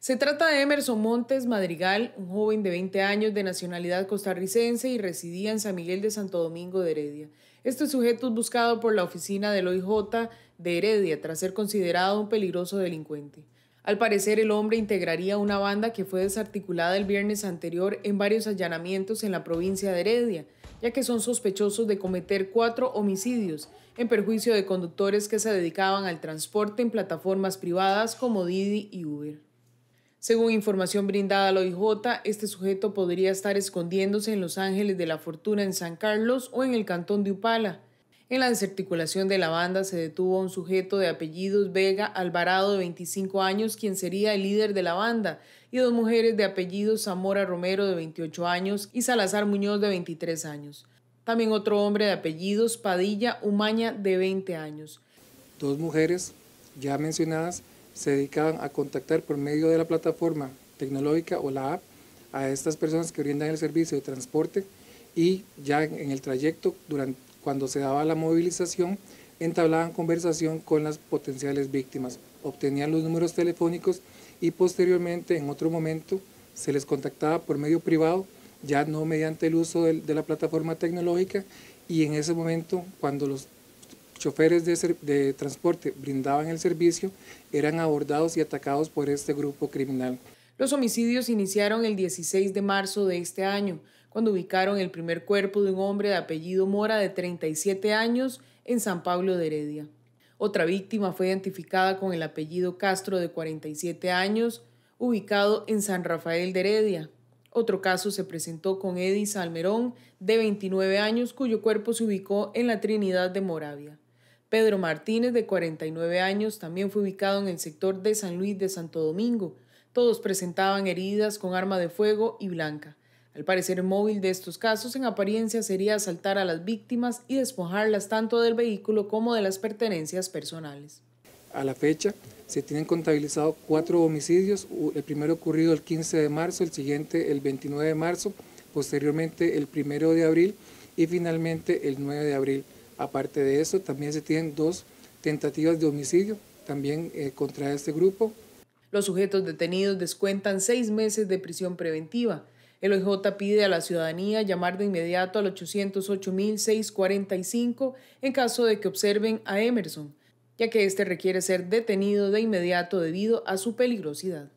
Se trata de Emerson Montes Madrigal, un joven de 20 años de nacionalidad costarricense y residía en San Miguel de Santo Domingo de Heredia. Este sujeto es buscado por la oficina del OIJ de Heredia tras ser considerado un peligroso delincuente. Al parecer, el hombre integraría una banda que fue desarticulada el viernes anterior en varios allanamientos en la provincia de Heredia, ya que son sospechosos de cometer cuatro homicidios en perjuicio de conductores que se dedicaban al transporte en plataformas privadas como Didi y Uber. Según información brindada a la OIJ, este sujeto podría estar escondiéndose en Los Ángeles de la Fortuna en San Carlos o en el cantón de Upala. En la desarticulación de la banda se detuvo un sujeto de apellidos Vega Alvarado de 25 años, quien sería el líder de la banda, y dos mujeres de apellidos Zamora Romero de 28 años y Salazar Muñoz de 23 años. También otro hombre de apellidos Padilla Umaña de 20 años. Dos mujeres ya mencionadas se dedicaban a contactar por medio de la plataforma tecnológica o la app a estas personas que brindan el servicio de transporte y ya en el trayecto, durante, cuando se daba la movilización, entablaban conversación con las potenciales víctimas, obtenían los números telefónicos y posteriormente en otro momento se les contactaba por medio privado, ya no mediante el uso de la plataforma tecnológica y en ese momento cuando los choferes de, transporte brindaban el servicio eran abordados y atacados por este grupo criminal. Los homicidios iniciaron el 16 de marzo de este año, cuando ubicaron el primer cuerpo de un hombre de apellido Mora de 37 años en San Pablo de Heredia. Otra víctima fue identificada con el apellido Castro de 47 años, ubicado en San Rafael de Heredia. Otro caso se presentó con Eddie Salmerón, de 29 años, cuyo cuerpo se ubicó en la Trinidad de Moravia. Pedro Martínez, de 49 años, también fue ubicado en el sector de San Luis de Santo Domingo. Todos presentaban heridas con arma de fuego y blanca. Al parecer, el móvil de estos casos en apariencia sería asaltar a las víctimas y despojarlas tanto del vehículo como de las pertenencias personales. A la fecha se tienen contabilizados cuatro homicidios, el primero ocurrido el 15 de marzo, el siguiente el 29 de marzo, posteriormente el 1 de abril y finalmente el 9 de abril. Aparte de eso, también se tienen dos tentativas de homicidio también eh, contra este grupo. Los sujetos detenidos descuentan seis meses de prisión preventiva. El OIJ pide a la ciudadanía llamar de inmediato al 808.645 en caso de que observen a Emerson, ya que éste requiere ser detenido de inmediato debido a su peligrosidad.